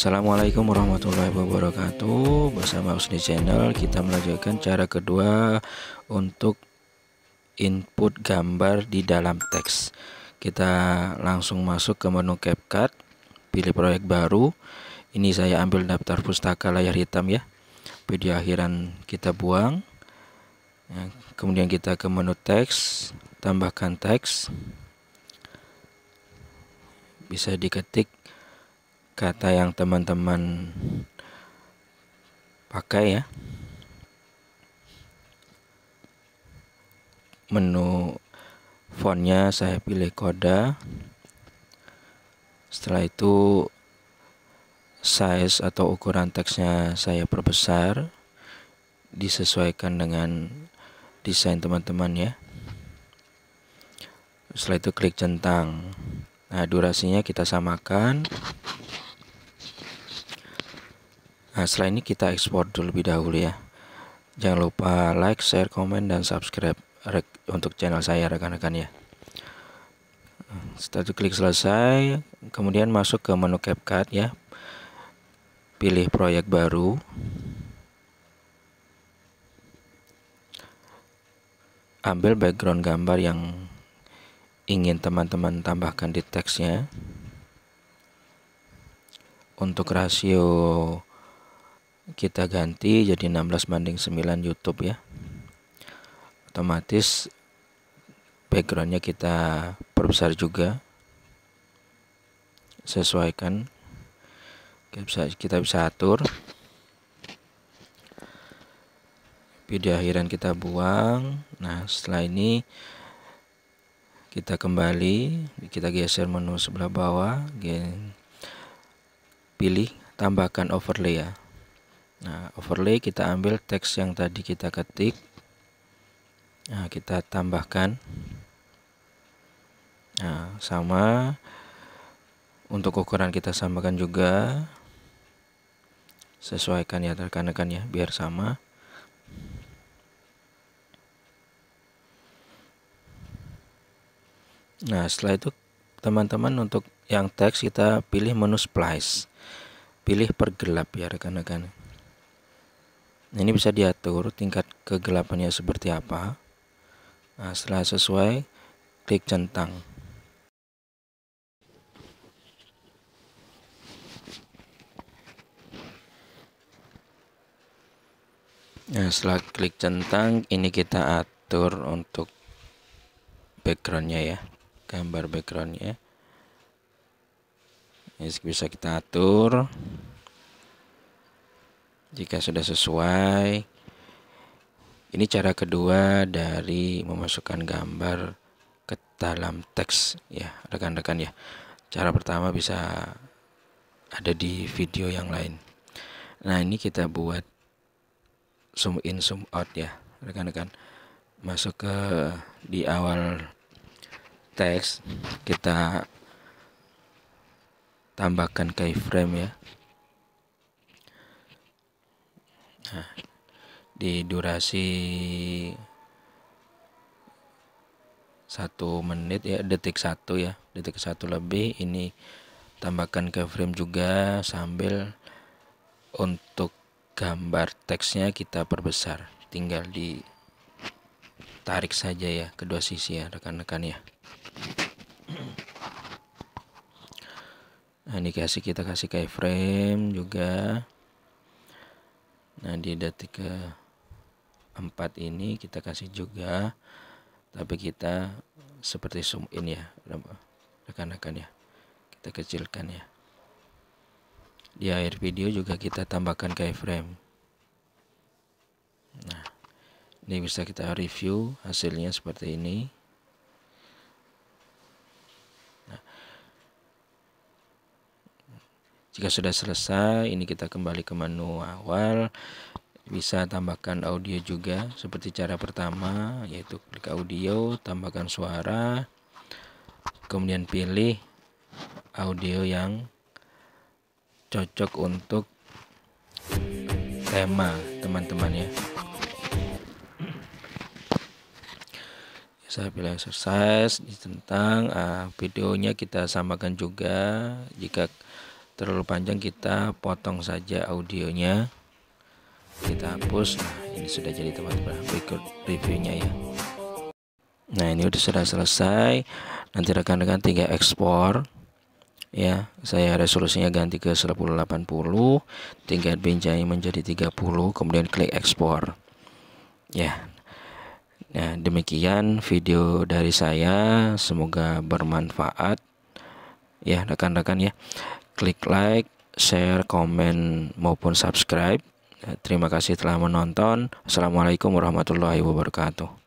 Assalamualaikum warahmatullahi wabarakatuh Bersama Usni Channel kita melanjutkan cara kedua untuk input gambar di dalam teks Kita langsung masuk ke menu CapCut Pilih proyek baru Ini saya ambil daftar pustaka layar hitam ya Video akhiran kita buang ya, Kemudian kita ke menu teks Tambahkan teks Bisa diketik kata yang teman-teman pakai ya menu fontnya saya pilih Koda setelah itu size atau ukuran teksnya saya perbesar disesuaikan dengan desain teman-teman ya setelah itu klik centang nah durasinya kita samakan Nah, setelah ini kita ekspor terlebih dahulu ya. Jangan lupa like, share, komen, dan subscribe untuk channel saya rekan-rekan ya. Setelah klik selesai, kemudian masuk ke menu CapCut ya. Pilih proyek baru. Ambil background gambar yang ingin teman-teman tambahkan di teksnya. Untuk rasio kita ganti jadi 16 banding 9 YouTube ya otomatis backgroundnya kita perbesar juga sesuaikan kita bisa kita bisa atur video akhiran kita buang nah setelah ini kita kembali kita geser menu sebelah bawah pilih tambahkan overlay ya Nah, overlay kita ambil teks yang tadi kita ketik. Nah, kita tambahkan. Nah, sama untuk ukuran kita samakan juga. Sesuaikan ya rekan-rekan ya biar sama. Nah, setelah itu teman-teman untuk yang teks kita pilih menu splice. Pilih pergelap ya rekan-rekan. Nah, ini bisa diatur tingkat kegelapannya seperti apa nah, setelah sesuai klik centang Nah, setelah klik centang, ini kita atur untuk backgroundnya ya, gambar backgroundnya. Ini bisa kita atur. Jika sudah sesuai, ini cara kedua dari memasukkan gambar ke dalam teks ya, rekan-rekan ya. Cara pertama bisa ada di video yang lain. Nah, ini kita buat zoom in zoom out ya, rekan-rekan. Masuk ke di awal teks kita tambahkan keyframe ya Nah, di durasi satu menit ya detik satu ya detik satu lebih ini tambahkan keyframe juga sambil untuk gambar teksnya kita perbesar tinggal di tarik saja ya kedua sisi ya rekan-rekan ya nah ini kasih kita kasih keyframe juga Nah di detik ke 4 ini kita kasih juga tapi kita seperti zoom in ya rekan-rekan ya kita kecilkan ya di akhir video juga kita tambahkan keyframe nah ini bisa kita review hasilnya seperti ini Jika sudah selesai, ini kita kembali ke menu awal. Bisa tambahkan audio juga seperti cara pertama, yaitu klik audio, tambahkan suara, kemudian pilih audio yang cocok untuk tema teman-teman ya. saya pilih exercise tentang uh, ah, videonya kita samakan juga jika terlalu panjang kita potong saja audionya kita hapus nah ini sudah jadi teman-teman berikut reviewnya ya nah ini udah sudah selesai nanti rekan-rekan tinggal ekspor ya saya resolusinya ganti ke 1080 tinggal bincangnya menjadi 30 kemudian klik ekspor ya nah demikian video dari saya semoga bermanfaat ya rekan-rekan ya klik like, share, komen maupun subscribe. Ya, terima kasih telah menonton. Assalamualaikum warahmatullahi wabarakatuh.